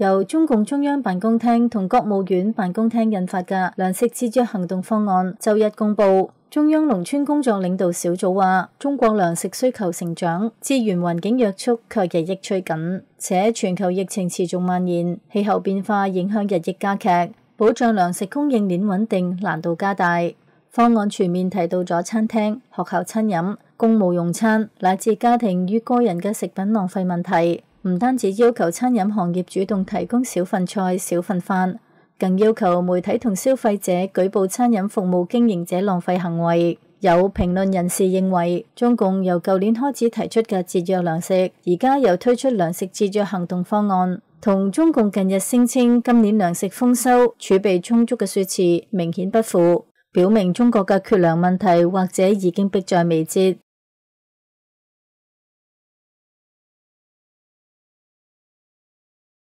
由中共中央办公厅同国务院办公厅印发嘅粮食节约行动方案，周日公布。中央农村工作领导小组话：中国粮食需求成长，资源环境约束却日益趋紧，且全球疫情持续蔓延，气候变化影响日益加剧，保障粮食供应链稳定难度加大。方案全面提到咗餐厅、学校餐饮、公务用餐，乃至家庭与个人嘅食品浪费问题。唔單止要求餐飲行業主動提供小份菜、小份飯，更要求媒體同消費者舉報餐飲服務經營者浪費行為。有評論人士認為，中共由舊年開始提出嘅節約糧食，而家又推出糧食節約行動方案，同中共近日聲稱今年糧食豐收、儲備充足嘅说詞明顯不符，表明中國嘅缺糧問題或者已經迫在眉睫。